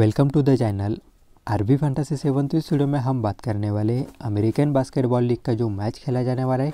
welcome to the channel RB fantasy seven तो studio में हम बात करने वाले अमेरिकन बास्केटबॉल लीग का जो मैच खेला जाने वाला है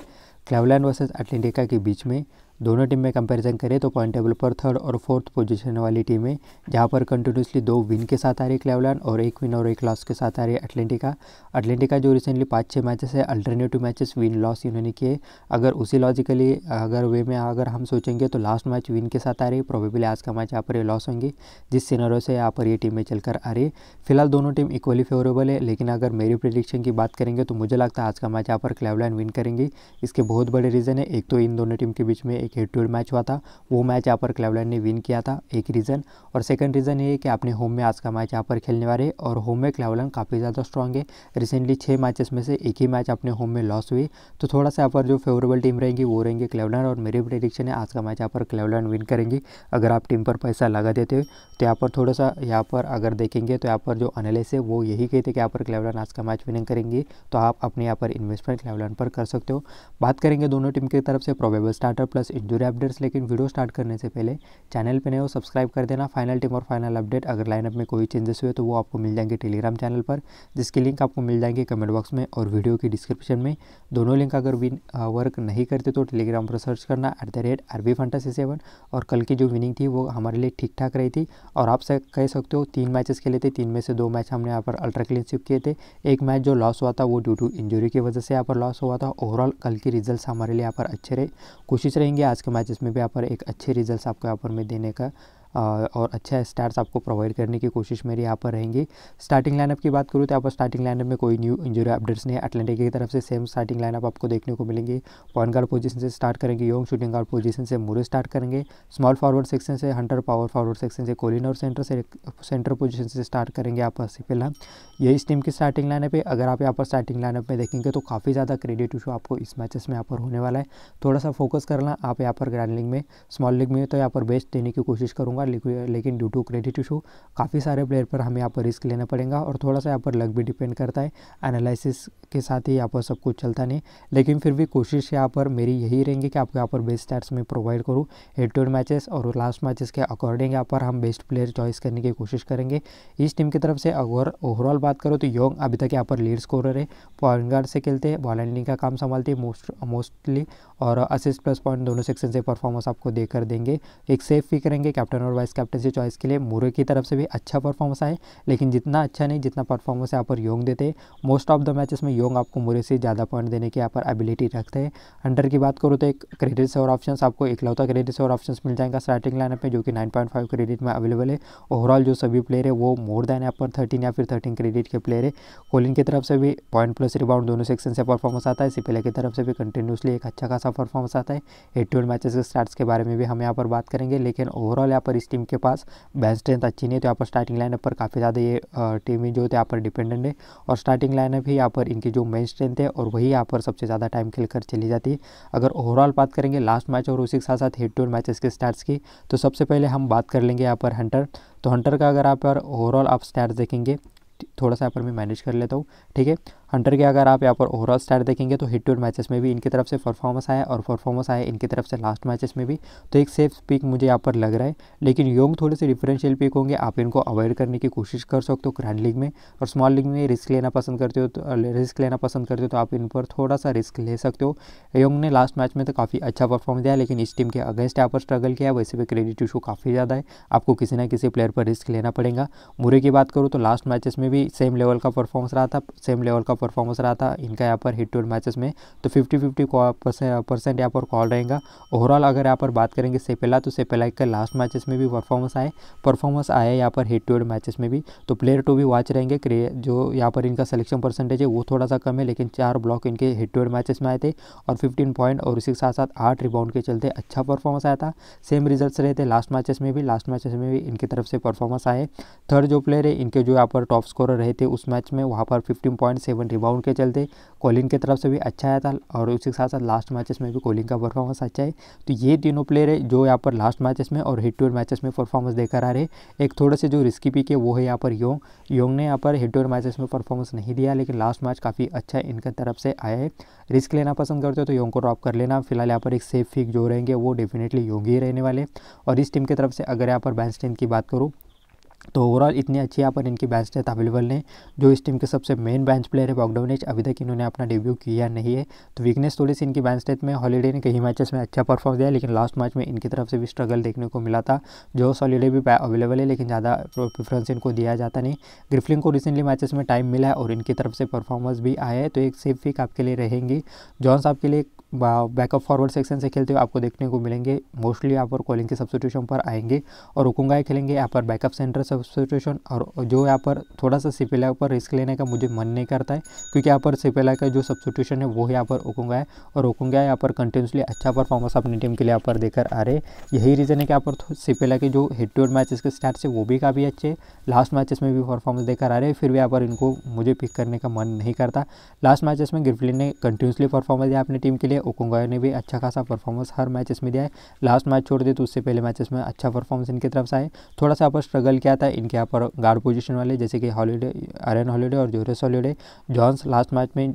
क्लेवलैंड वर्सेस अटलेंटिका के बीच में दोनों टीम में कंपैरिजन करें तो पॉइंट टेबल पर थर्ड और फोर्थ पोजीशन वाली टीमें जहां पर कंटिन्यूसली दो विन के साथ आ रही क्लेवलैंड और एक विन और एक लॉस के साथ आ रही एटलेंटिका एटलेंटिका जो रिसेंटली पाँच छः मैचेस है अल्टरनेटिव मैचेस विन लॉस इन्होंने किए अगर उसी लॉजिकली अगर वे में अगर हम सोचेंगे तो लास्ट मैच विन के साथ आ रही प्रोबेबली आज का मैच यहाँ पर ये लॉस होंगी जिस सीनरो से यहाँ पर ये टीमें चलकर आ रही फिलहाल दोनों टीम इक्वली फेवरेबल है लेकिन अगर मेरी प्रिडिक्शन की बात करेंगे तो मुझे लगता है आज का मैच यहाँ पर क्लेवलैंड विन करेंगी इसके बहुत बड़े रीज़न है एक तो इन दोनों टीम के बीच में एक हेड टू हेड मैच हुआ था वो मैच यहाँ पर क्लेवलैंड ने विन किया था एक रीज़न और सेकंड रीज़न ये है कि आपने होम में आज का मैच यहाँ पर खेलने वाले और होम में क्लेवलैंड काफ़ी ज़्यादा स्ट्रॉन्ग है रिसेंटली छः मैचेस में से एक ही मैच अपने होम में लॉस हुई तो थोड़ा सा यहाँ पर जो फेवरेबल टीम रहेंगी वो रहेंगे क्लेवलैंड और मेरी प्रेडिक्शन है आज का मैच यहाँ पर क्लेवलैंड विन करेंगी अगर आप टीम पर पैसा लगा देते हो तो यहाँ पर थोड़ा सा यहाँ पर अगर देखेंगे तो यहाँ पर जो एनालिस है वो यही कहते कि यहाँ पर क्लेवलैंड आज का मैच विनिंग करेंगे तो आप अपने यहाँ पर इन्वेस्टमेंट क्लेवलैंड पर कर सकते हो बात करेंगे दोनों टीम की तरफ से probable starter plus injury updates लेकिन वीडियो स्टार्ट करने से पहले चैनल पे नए हो सब्सक्राइब कर देना फाइनल टीम और फाइनल अपडेट अगर लाइनअप में कोई चेंजेस हुए तो वो आपको मिल जाएंगे टेलीग्राम चैनल पर जिसकी लिंक आपको मिल जाएंगे कमेंट बॉक्स में और वीडियो की डिस्क्रिप्शन में दोनों लिंक अगर विन वर्क नहीं करते तो टेलीग्राम पर सर्च करना एट द रेट सेवन और कल की जो विनिंग थी वो हमारे लिए ठीक ठाक रही थी और आप कह सकते हो तीन मैचेस खेले थे तीन में से दो मैच हमने यहाँ पर अल्ट्रा शिप किए थे एक मैच जो लॉस हुआ था वो ड्यू टू इंजरी की वजह से यहाँ पर लॉस हुआ था ओवरऑल कल के रिजल्ट हमारे लिए यहाँ पर अच्छे रहे कोशिश रहेंगे आज के मैच में भी यहाँ पर एक अच्छे रिजल्ट आपको यहाँ पर मैं देने का और अच्छा स्टार्स आपको प्रोवाइड करने की कोशिश मेरी यहाँ पर रहेंगी स्टार्टिंग लाइनअप की बात करूँ तो यहाँ पर स्टार्टिंग लाइनअप में कोई न्यू इंजरी अपडेट्स नहीं है अटलांटिक की तरफ से सेम स्टार्टिंग लाइनअप आपको देखने को मिलेंगे पॉइंट गार्ड पोजीशन से स्टार्ट करेंगे योंग शूटिंग गार्ड पोजीशन से मुरे स्टार्ट करेंगे स्मॉल फॉरवर्ड सेक्शन से हंटर पावर फॉरवर्ड सेक्शन से कोलिन और सेंटर से सेंटर पोजिशन से स्टार्ट करेंगे आप फिलहाल यही इस टीम की स्टार्टिंग लाइनअप है अगर आप यहाँ पर स्टार्टिंग लाइनअप में देखेंगे तो काफ़ी ज़्यादा क्रेडिट इशू आपको इस मैचेस में यहाँ पर होने वाला है थोड़ा सा फोकस करना आप यहाँ पर ग्रैंड लीग में स्मॉल लीग में तो यहाँ पर बेस्ट देने की कोशिश करूँगा करूँगा लेकिन ड्यू टू क्रेडिट इशू काफ़ी सारे प्लेयर पर हमें यहाँ पर रिस्क लेना पड़ेगा और थोड़ा सा यहाँ पर लक भी डिपेंड करता है एनालिसिस के साथ ही यहाँ पर सब कुछ चलता नहीं लेकिन फिर भी कोशिश यहाँ पर मेरी यही रहेंगी कि आपको यहाँ पर बेस्ट स्टैट्स में प्रोवाइड करूँ हेड टू हेड मैचेस और लास्ट मैचेस के अकॉर्डिंग यहाँ पर हम बेस्ट प्लेयर चॉइस करने की कोशिश करेंगे इस टीम की तरफ से अगर ओवरऑल बात करो तो योंग अभी तक यहाँ पर लीड स्कोरर है पॉइंट गार्ड से खेलते हैं बॉल हैंडलिंग का काम संभालते हैं मोस्ट मोस्टली और असिस्ट प्लस पॉइंट दोनों सेक्शन से परफॉर्मेंस आपको देकर देंगे एक सेफ भी करेंगे कैप्टन और वाइस कैप्टनसी चॉइस के लिए मुरे की तरफ से भी अच्छा परफॉर्मेंस आए लेकिन जितना अच्छा नहीं जितना परफॉर्मेंस यहाँ पर योंग देते मोस्ट ऑफ द मैचेस में योंग आपको मुरे से ज़्यादा पॉइंट देने की यहाँ पर एबिलिटी रखते हैं अंडर की बात करूँ तो एक क्रेडिट और ऑप्शन आपको इकलौता क्रेडिट से और ऑप्शन मिल जाएगा स्टार्टिंग लाइनअप में जो कि नाइन क्रेडिट में अवेलेबल है ओवरऑल जो सभी प्लेयर है वो मोर देन यहाँ पर थर्टीन या फिर थर्टीन क्रेडिट के प्लेयर है कोलिन की तरफ से भी पॉइंट प्लस रिबाउंड दोनों सेक्शन से परफॉर्मेंस आता है सिपेला की तरफ से भी कंटिन्यूसली एक अच्छा खासा परफॉर्मेंस आता है एट्टी मैचेस के स्टार्ट के बारे में भी हम यहाँ पर बात करेंगे लेकिन ओवरऑल यहाँ पर इस टीम के पास बेस्ट स्ट्रेंथ अच्छी नहीं है तो यहाँ पर स्टार्टिंग लाइनअप पर काफ़ी ज़्यादा ये टीमें जो है यहाँ पर डिपेंडेंट है और स्टार्टिंग लाइनअप ही यहाँ पर इनकी जो मेन स्ट्रेंथ है और वही यहाँ पर सबसे ज़्यादा टाइम खेल चली जाती है अगर ओवरऑल बात करेंगे लास्ट मैच और उसी के साथ साथ हेड टू मैचेस के स्टार्ट की तो सबसे पहले हम बात कर लेंगे यहाँ पर हंटर तो हंटर का अगर आप ओवरऑल आप स्टार्ट देखेंगे थोड़ा सा यहाँ पर मैं मैनेज कर लेता हूँ ठीक है हंटर के अगर आप यहाँ पर ओवरऑल स्टार देखेंगे तो हिट टूट मैचेस में भी इनकी तरफ से परफॉर्मेंस आया और परफॉर्मेंस आया इनकी तरफ से लास्ट मैचेस में भी तो एक सेफ पिक मुझे यहाँ पर लग रहा है लेकिन योंग थोड़े से डिफरेंशियल पिक होंगे आप इनको अवॉइड करने की कोशिश कर सकते हो ग्रैंड लीग में और स्मॉल लीग में रिस्क लेना पसंद करते हो तो रिस्क लेना पसंद करते हो तो आप इन पर थोड़ा सा रिस्क ले सकते हो योंग ने लास्ट मैच में तो काफ़ी अच्छा परफॉर्म दिया लेकिन इस टीम के अगेंस्ट यहाँ पर स्ट्रगल किया वैसे भी क्रेडिट इशू काफ़ी ज़्यादा है आपको किसी ना किसी प्लेयर पर रिस्क लेना पड़ेगा मुरे की बात करूँ तो लास्ट मैचेस में भी सेम लेवल का परफॉर्मेंस रहा था सेम लेवल का परफॉर्मेंस रहा था इनका यहाँ पर हिट टू मैचेस में तो फिफ्टी फिफ्टी परसेंट यहाँ पर कॉल रहेगा ओवरऑल अगर यहाँ पर बात करेंगे सेपेला तो सेपेला का लास्ट मैचेस में भी परफॉर्मेंस आए परफॉर्मेंस आया यहाँ पर हिट टू मैचेस में भी तो प्लेयर टू भी वॉच रहेंगे जो यहाँ पर इनका सिलेक्शन परसेंटेज है वो थोड़ा सा कम है लेकिन चार ब्लॉक इनके हिट टू मैचेस में आए थे और फिफ्टीन पॉइंट और इसके साथ साथ आठ रिबाउंड के चलते अच्छा परफॉर्मेंस आया था सेम रिजल्ट रहे थे लास्ट मैचेस में भी लास्ट मैचेस में भी इनकी तरफ से परफॉर्मेंस आए थर्ड जो प्लेयर है इनके जो यहाँ पर टॉप स्कोरर रहे थे उस मैच में वहाँ पर फिफ्टीन पॉइंट सेवन रिबाउंड के चलते कोलिन की तरफ से भी अच्छा आया था और उसके साथ साथ लास्ट मैचेस में भी कोलिन का परफॉर्मेंस अच्छा है तो ये तीनों प्लेयर है जो यहाँ पर लास्ट मैचेस में और हेड टू हेड मैचेस में परफॉर्मेंस देकर आ रहे एक थोड़े से जो रिस्की पिक है वो है यहाँ पर योंग योंग ने यहाँ पर हेड टू हेड मैचेस में परफॉर्मेंस नहीं दिया लेकिन लास्ट मैच काफ़ी अच्छा इनके तरफ से आया है रिस्क लेना पसंद करते हो तो योंग को ड्रॉप कर लेना फिलहाल यहाँ पर एक सेफ फिक जो रहेंगे वो डेफिनेटली योंग ही रहने वाले और इस टीम की तरफ से अगर यहाँ पर बैंस टीम की बात करूँ तो ओवरऑल इतनी अच्छी यहाँ पर इनकी बैच डेथ अवेलेबल नहीं जो इस टीम के सबसे मेन बैच प्लेयर है बॉगडोनिच अभी तक इन्होंने अपना डेब्यू किया नहीं है तो वीकनेस थोड़ी सी इनकी बैच डेथ में हॉलीडे ने कई मैचेस में अच्छा परफॉर्म दिया लेकिन लास्ट मैच में इनकी तरफ से भी स्ट्रगल देखने को मिला था जो हॉलीडे भी अवेलेबल है लेकिन ज़्यादा प्रेफरेंस इनको दिया जाता नहीं ग्रिफलिंग को रिसेंटली मैचेस में टाइम मिला है और इनकी तरफ से परफॉर्मेंस भी आया है तो एक सेफ पिक आपके लिए रहेंगी जॉन्स आपके लिए बैकअप फॉरवर्ड सेक्शन से खेलते हुए आपको देखने को मिलेंगे मोस्टली यहाँ पर कॉलिंग के सब्सिट्यूशन पर आएंगे और रुकुंगाए खेलेंगे यहाँ पर बैकअप सेंटर सब्सिट्यूशन और जो यहाँ पर थोड़ा सा सिपेला पर रिस्क लेने का मुझे मन नहीं करता है क्योंकि यहाँ पर सिपेला का जो सब्सिट्यूशन है वो यहाँ पर है और रुकुंगाए यहाँ पर कंटिन्यूसली अच्छा परफॉर्मेंस अपनी टीम के लिए यहाँ पर देकर आ रहे यही रीज़न है कि यहाँ पर सिपेला तो के जो हेड टू हेड मैचेस के स्टार्ट से वो भी काफ़ी अच्छे लास्ट मैचेस में भी परफॉर्मेंस देकर आ रहे फिर भी यहाँ पर इनको मुझे पिक करने का मन नहीं करता लास्ट मैचेस में गिरफ्लिन ने कंटिन्यूसली परफॉर्मेंस दिया अपनी टीम के लिए है ओकुंगायो ने भी अच्छा खासा परफॉर्मेंस हर मैचेस में दिया है लास्ट मैच छोड़ दे तो उससे पहले मैचेस में अच्छा परफॉर्मेंस इनकी तरफ से आए थोड़ा सा यहाँ पर स्ट्रगल किया था इनके यहाँ पर गार्ड पोजिशन वाले जैसे कि हॉलीडे आर्यन हॉलीडे और जोरेस हॉलीडे जॉन्स लास्ट मैच में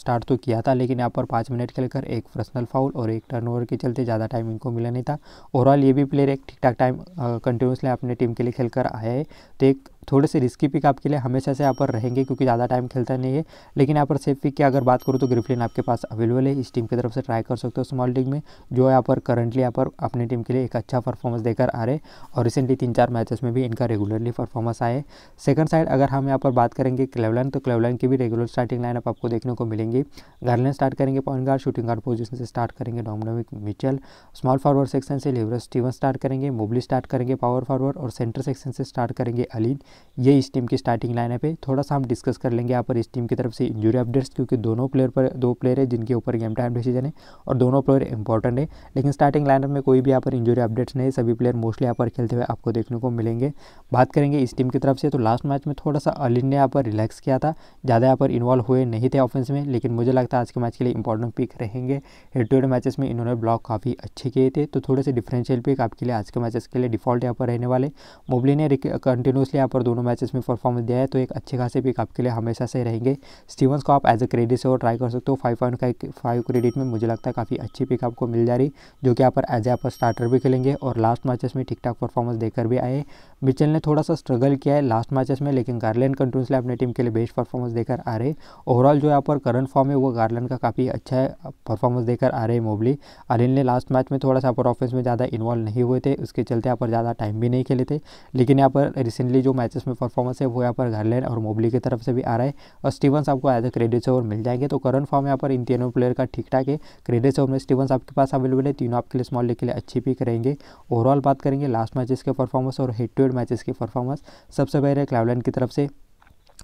स्टार्ट तो किया था लेकिन यहाँ पर पाँच मिनट खेलकर एक पर्सनल फाउल और एक टर्न के चलते ज़्यादा टाइम इनको मिला नहीं था ओवरऑल ये भी प्लेयर एक ठीक ठाक टाइम कंटिन्यूसली अपने टीम के लिए खेलकर आया है तो एक थोड़े से रिस्की पिक आपके लिए हमेशा से यहाँ पर रहेंगे क्योंकि ज़्यादा टाइम खेलता नहीं है लेकिन यहाँ पर सेफ पिक की अगर बात करूँ तो ग्रिफलिन आपके पास अवेलेबल है इस टीम की तरफ से ट्राई कर सकते हो स्मॉल लीग में जो यहाँ पर करंटली यहाँ पर अपनी टीम के लिए एक अच्छा परफॉर्मेंस देकर आ रहे और रिसेंटली तीन चार मैचेस में भी इनका रेगुलरली परफॉर्मेंस आए सेकंड साइड अगर हम यहाँ पर बात करेंगे क्लेवलैंड तो क्लेवलैंड की भी रेगुलर स्टार्टिंग लाइनअप आपको देखने को मिलेंगी गार्डलैंड स्टार्ट करेंगे point guard shooting guard position से स्टार्ट करेंगे Donovan Mitchell small forward section से लेवर स्टीवन स्टार्ट करेंगे मोबली स्टार्ट करेंगे पावर फॉरवर्ड और सेंटर सेक्शन से स्टार्ट करेंगे अलीन ये इस टीम की स्टार्टिंग लाइनअप है थोड़ा सा हम डिस्कस कर लेंगे यहाँ पर इस टीम की तरफ से इंजरी अपडेट्स क्योंकि दोनों प्लेयर पर दो प्लेयर है जिनके ऊपर गेम टाइम डिसीजन है और दोनों प्लेयर इंपॉर्टेंट है लेकिन स्टार्टिंग लाइनअप में कोई भी यहाँ पर इंजरी अपडेट्स नहीं सभी प्लेयर मोस्टली यहाँ पर खेलते हुए आपको देखने को मिलेंगे बात करेंगे इस टीम की तरफ से तो लास्ट मैच में थोड़ा सा अलिन ने यहाँ पर रिलैक्स किया था ज़्यादा यहाँ पर इन्वॉल्व हुए नहीं थे ऑफेंस में लेकिन मुझे लगता है आज के मैच के लिए इंपॉर्टेंट पिक रहेंगे हेड टू हेड मैचेस में इन्होंने ब्लॉक काफ़ी अच्छे किए थे तो थोड़े से डिफरेंशियल पिक आपके लिए आज के मैचेस के लिए डिफॉल्ट यहाँ पर रहने वाले मोबली ने कंटिन्यूसली यहाँ पर दोनों मैचेस में परफॉर्मेंस दिया है तो एक अच्छे खासे पिक आपके लिए हमेशा से रहेंगे स्टीवंस को आप एज अ क्रेडिट से और ट्राई कर सकते हो फाइव पॉइंट का फाइव क्रेडिट में मुझे लगता है काफ़ी अच्छी पिक आपको मिल जा रही जो कि आप एज ए स्टार्टर भी खेलेंगे और लास्ट मैचेस में ठीक ठाक परफॉर्मेंस देकर भी आए मिचल ने थोड़ा सा स्ट्रगल किया है लास्ट मैचेस में लेकिन गार्लैंड कंटिन्यूसली अपने टीम के लिए बेस्ट परफॉर्मेंस देकर आ रहे ओवरऑल जो यहाँ पर करंट फॉर्म है वो गार्लैंड का काफ़ी अच्छा परफॉर्मेंस देकर आ रहे हैं मोबली अरिन अच्छा ने लास्ट मैच में थोड़ा सा पर ऑफेंस में ज़्यादा इन्वॉल्व नहीं हुए थे उसके चलते यहाँ पर ज़्यादा टाइम भी नहीं खेले थे लेकिन यहाँ पर रिसेंटली जो मैच जिसमें परफॉर्मेंस है वो यहाँ पर घरलैंड और मोबली की तरफ से भी आ रहा है और स्टीवंस आपको एज ए क्रेडिट्स ओवर मिल जाएंगे तो करंट फॉर्म यहाँ पर इन तीनों प्लेयर का ठीक ठाक है क्रेडिट्स ओवर में स्टीवंस आपके पास अवेलेबल है तीनों आपके लिए स्मॉल लीग के लिए अच्छी पिक रहेंगे ओवरऑल बात करेंगे लास्ट मैचेस के परफॉर्मेंस और हेड टू हेड मैचेस की परफॉर्मेंस सबसे पहले क्लावलैंड की तरफ से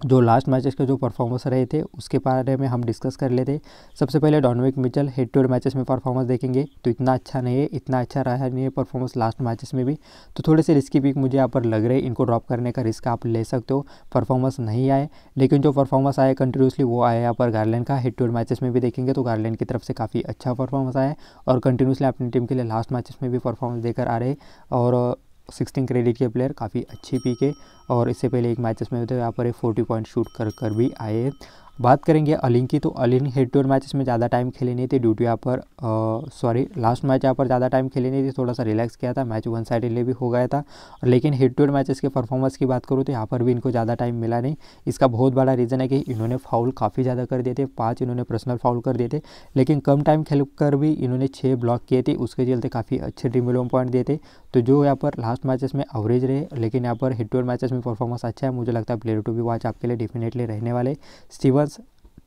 जो लास्ट मैचेस के जो परफॉर्मेंस रहे थे उसके बारे में हम डिस्कस कर लेते सबसे पहले Donovan Mitchell head to head matches में परफॉर्मेंस देखेंगे तो इतना अच्छा नहीं है इतना अच्छा रहा नहीं है परफॉर्मेंस लास्ट मैचेस में भी तो थोड़े से रिस्की पिक मुझे यहाँ पर लग रहे इनको ड्रॉप करने का रिस्क आप ले सकते हो परफॉर्मेंस नहीं आए लेकिन जो परफॉर्मेंस आया कंटिन्यूसली वो आया यहाँ पर गार्लैंड का हेड टू हेड मैचेस में भी देखेंगे तो गार्लैंड की तरफ से काफ़ी अच्छा परफॉर्मेंस आया और कंटिन्यूसली अपनी टीम के लिए लास्ट मैचेस में भी परफॉर्मेंस देकर आ रहे और सिक्सटीन क्रेडिट के प्लेयर काफ़ी अच्छी पी के और इससे पहले एक मैचेस में होते यहाँ पर एक फोर्टी पॉइंट शूट कर कर भी आए बात करेंगे अलिन की तो Allen head to head matches में ज़्यादा टाइम खेले नहीं थे ड्यू टू यहाँ पर सॉरी लास्ट मैच यहाँ पर ज़्यादा टाइम खेले नहीं थे थोड़ा सा रिलैक्स किया था मैच वन साइड ले भी हो गया था लेकिन हेड टू हेड मैचेस के परफॉर्मेंस की बात करूँ तो यहाँ पर भी इनको ज़्यादा टाइम मिला नहीं इसका बहुत बड़ा रीज़न है कि इन्होंने फाउल काफ़ी ज़्यादा कर दिए थे पाँच इन्होंने पर्सनल फाउल कर दिए थे लेकिन कम टाइम खेल कर भी इन्होंने छः ब्लॉक किए थे उसके चलते काफ़ी अच्छे टीम पॉइंट दिए थे तो जो यहाँ पर लास्ट मैचेस में एवरेज रहे लेकिन यहाँ पर हिट टू मैचेस में परफॉर्मेंस अच्छा है मुझे लगता है प्लेयर टू भी वॉच आपके लिए डेफिनेटली रहने वाले Stevens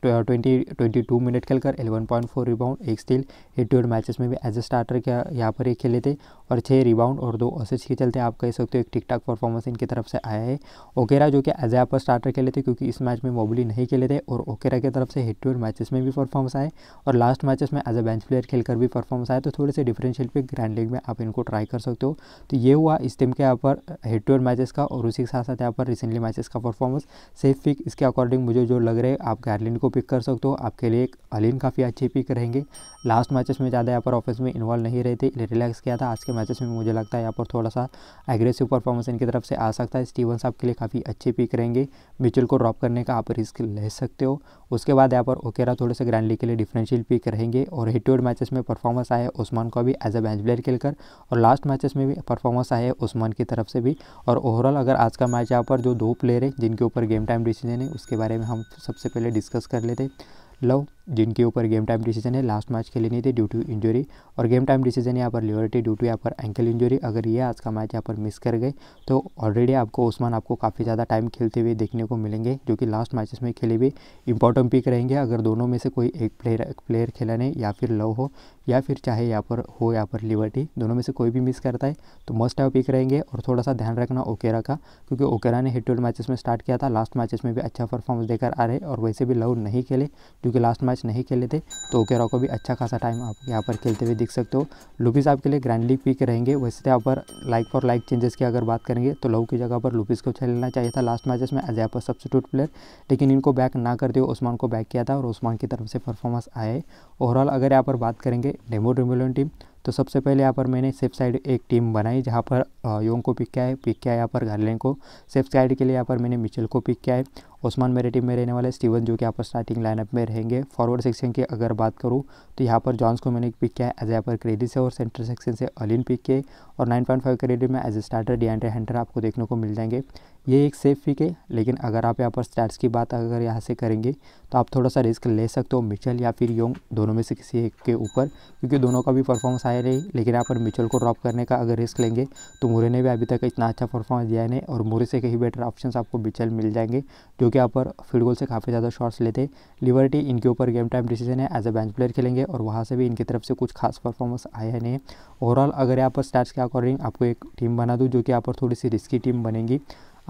twenty twenty two minute खेलकर एलेवन पॉइंट फोर रिबाउंड एक steal eight to eight matches में भी एज ए स्टार्टर क्या यहाँ पर एक खेले थे और छः रिबाउंड और दो असिस के चलते आप कह सकते हो एक ठीक ठाक परफॉर्मेंस इनकी तरफ से आया है ओकेरा जो कि एज ए यहाँ पर स्टार्टर खेले थे क्योंकि इस मैच में मोबली नहीं खेले थे और ओकेरा की तरफ से हेड टू एड मैचेस में भी परफॉर्मेंस आए और लास्ट मैचेस में एज ए बेंच प्लेयर खेलकर भी परफॉर्मेंस आए तो थोड़े से डिफरेंशियल पे ग्रैंड लीग में आप इनको ट्राई कर सकते हो तो ये हुआ इस टीम के यहाँ पर हेड टू हेड मैचेस का और उसी के साथ साथ यहाँ पर रिसेंटली मैचेस का परफॉर्मेंस सेफ पिक इसके अकॉर्डिंग मुझे जो लग रहा है आप गार्लिन को को पिक कर सकते हो आपके लिए अलिन काफ़ी अच्छे पिक रहेंगे लास्ट मैचेस में ज़्यादा यहाँ पर ऑफिस में इन्वॉल्व नहीं रहे थे रिलैक्स किया था आज के मैचेस में मुझे लगता है यहाँ पर थोड़ा सा एग्रेसिव परफॉर्मेंस इनकी तरफ से आ सकता है साहब आपके लिए काफ़ी अच्छे पिक रहेंगे मिचुल को ड्रॉप करने का आप रिस्क ले सकते हो उसके बाद यहाँ पर ओकेरा थोड़े से ग्रैंडली के लिए डिफरेंशियल पिक रहेंगे और हिट टू मैचेस में परफॉर्मेंस आया उस्मान को भी एज अ बैच प्लेयर खेलकर और लास्ट मैचेस में भी परफॉर्मेंस आया उस्मान की तरफ से भी और ओवरऑल अगर आज का मैच यहाँ पर जो दो प्लेयर है जिनके ऊपर गेम टाइम डिसीजन है उसके बारे में हम सबसे पहले डिस्कस कर कर लेते लव जिनके ऊपर गेम टाइम डिसीजन है लास्ट मैच खेले नहीं थे ड्यू टू इंजरी और गेम टाइम डिसीजन यहाँ पर लिबर्टी ड्यू टू यहाँ पर एंकल इंजरी अगर ये आज का मैच यहाँ पर मिस कर गए तो ऑलरेडी आपको उस्मान आपको काफ़ी ज़्यादा टाइम खेलते हुए देखने को मिलेंगे जो कि लास्ट मैचेस में खेले हुए इंपॉर्टेंट पिक रहेंगे अगर दोनों में से कोई एक प्लेयर एक प्लेयर खेला नहीं या फिर लव हो या फिर चाहे यहाँ पर हो या पर लिबर्टी दोनों में से कोई भी मिस करता है तो मस्ट हैव पिक रहेंगे और थोड़ा सा ध्यान रखना ओकेरा का क्योंकि ओकेरा ने हेड टू मैचेस में स्टार्ट किया था लास्ट मैचेस में भी अच्छा परफॉर्मेंस देकर आ रहे और वैसे भी लव नहीं खेले क्योंकि लास्ट मैच मैच नहीं खेले थे तो ओकेरा को भी अच्छा खासा टाइम आप यहाँ पर खेलते हुए दिख सकते हो लुपिस आपके लिए ग्रैंड लीग पिक रहेंगे वैसे तो यहाँ पर लाइक फॉर लाइक चेंजेस की अगर बात करेंगे तो लव की जगह पर लुपिस को खेलना अच्छा चाहिए था लास्ट मैचेस में एज पर सब्सिट्यूट प्लेयर लेकिन इनको बैक ना करते हुए उस्मान को बैक किया था और उस्मान की तरफ से परफॉर्मेंस आए ओवरऑल अगर यहाँ पर बात करेंगे डेमो ड्रिम्बुलन टीम तो सबसे पहले यहाँ पर मैंने सेफ साइड एक टीम बनाई जहाँ पर योंग को पिक किया है पिक किया है यहाँ पर गार्लैंड को सेफ साइड के लिए यहाँ पर मैंने मिचेल को पिक किया है ओस्मान मेरे टीम में रहने वाले स्टीवन जो कि यहाँ पर स्टार्टिंग लाइनअप में रहेंगे फॉरवर्ड सेक्शन की अगर बात करूँ तो यहाँ पर जॉन्स को मैंने पिक किया है एज यहाँ पर क्रेडिट से और सेंटर सेक्शन से अलिन पिक किए और 9.5 पॉइंट फाइव क्रेडिट में as a starter De'Andre Hunter आपको देखने को मिल जाएंगे ये एक सेफ पिक है लेकिन अगर आप यहाँ पर स्टैट्स की बात अगर यहाँ से करेंगे तो आप थोड़ा सा रिस्क ले सकते हो मिचल या फिर योंग दोनों में से किसी एक के ऊपर क्योंकि दोनों का भी परफॉर्मेंस आया रही लेकिन यहाँ पर मिचल को ड्रॉप करने का अगर रिस्क लेंगे तो मुरे ने भी अभी तक इतना अच्छा परफॉर्मेंस दिया नहीं और मुरे से कहीं बेटर ऑप्शन आपको मिचल मिल जाएंगे जो कि यहाँ पर फील्ड गोल से काफ़ी ज़्यादा शॉट्स लेते लिबर्टी इनके ऊपर गेम टाइम डिसीजन है एज अ बेंच प्लेयर खेलेंगे और वहाँ से भी इनकी तरफ से कुछ खास परफॉर्मेंस आया नहीं ओवरऑल अगर यहाँ पर स्टैट्स के अकॉर्डिंग आपको एक टीम बना दूँ जो कि यहाँ पर थोड़ी सी रिस्की टीम बनेंगी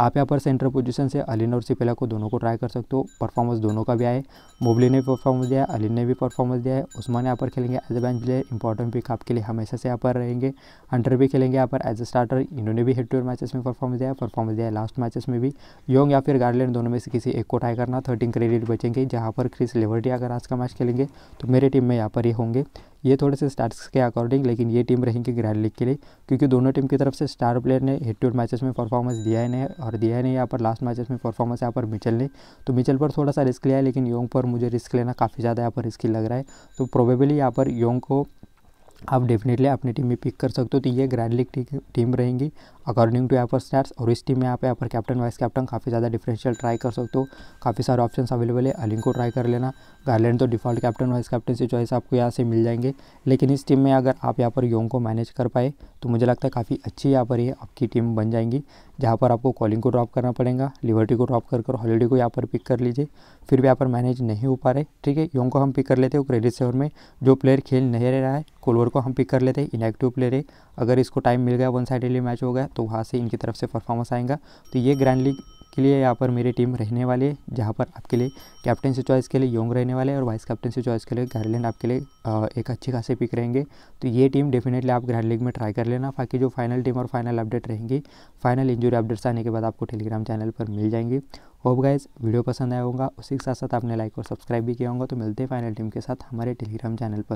आप यहाँ पर सेंटर पोजीशन से अलिन और सिपेला को दोनों को ट्राई कर सकते हो परफॉर्मेंस दोनों का भी आए मोबली ने भी परफॉर्मेंस दिया है अलिन ने भी परफॉर्मेंस दिया है उस्मान यहाँ पर खेलेंगे as a bank player important pick आपके लिए हमेशा से यहाँ पर रहेंगे हंटर भी खेलेंगे यहाँ पर एज ए स्टार्टर इन्होंने भी हेड टू मैचेस में परफॉर्मेंस दिया परफॉर्मेंस दिया लास्ट मैचेस में भी योंग या फिर गार्डलैंड दोनों में से किसी एक को ट्राई करना थर्टीन क्रेडिट बचेंगे जहाँ पर क्रिस लेवर्टी अगर आज का मैच खेलेंगे तो मेरे टीम में यहाँ पर ही होंगे ये थोड़े से स्टार्स के अकॉर्डिंग लेकिन ये टीम रहेंगी ग्रैंड लीग के लिए क्योंकि दोनों टीम की तरफ से स्टार प्लेयर ने हेड टू हेड मैचेस में परफॉर्मेंस दिया है नहीं और दिया है नहीं यहाँ पर लास्ट मैचेस में परफॉर्मेंस यहाँ पर मिचल ने तो मिचल पर थोड़ा सा रिस्क लिया है लेकिन योंग पर मुझे रिस्क लेना काफ़ी ज़्यादा यहाँ पर रिस्की लग रहा है तो प्रोबेबली यहाँ पर योंग को आप डेफिनेटली अपनी टीम में पिक कर सकते हो तो ये ग्रैंड लीग टीम रहेंगी अकॉर्डिंग टू यहाँ पर स्टैट्स और इस टीम में आप यहाँ पर कैप्टन वाइस कैप्टन काफ़ी ज़्यादा डिफरेंशियल ट्राई कर सकते हो काफ़ी सारे ऑप्शन अवेलेबल है अलिंग को ट्राई कर लेना गार्लैंड तो डिफॉल्ट कैप्टन वाइस कैप्टन से चॉइस आपको यहाँ से मिल जाएंगे लेकिन इस टीम में अगर आप यहाँ पर योंग को मैनेज कर पाए तो मुझे लगता है काफ़ी अच्छी यहाँ पर ये आपकी टीम बन जाएंगी जहाँ पर आपको कॉलिंग को ड्रॉप करना पड़ेगा लिबर्टी को ड्रॉप कर कर हॉलीडे को यहाँ पर पिक कर लीजिए फिर भी यहाँ पर मैनेज नहीं हो पा रहे ठीक है योंग को हम पिक कर लेते हो क्रेडिट सेवर में जो प्लेयर खेल नहीं रह रहा है कोलवर को हम पिक कर लेते हैं इनएक्टिव प्लेयर है अगर इसको टाइम मिल गया वन साइड मैच हो गया तो वहाँ से इनकी तरफ से परफॉर्मेंस आएगा तो ये ग्रैंड लीग के लिए यहाँ पर मेरी टीम रहने वाली है जहाँ पर आपके लिए कैप्टन से चॉइस के लिए योंग रहने वाले और वाइस कैप्टन से चॉइस के लिए गारलैंड आपके लिए एक अच्छी खासी पिक रहेंगे तो ये टीम डेफिनेटली आप ग्रैंड लीग में ट्राई कर लेना बाकी जो फाइनल टीम और फाइनल अपडेट रहेंगी फाइनल इंजरी अपडेट्स आने के बाद आपको टेलीग्राम चैनल पर मिल जाएंगी होप गाइज वीडियो पसंद आया होगा उसी के साथ साथ आपने लाइक और सब्सक्राइब भी किया होगा तो मिलते हैं फाइनल टीम के साथ हमारे टेलीग्राम चैनल पर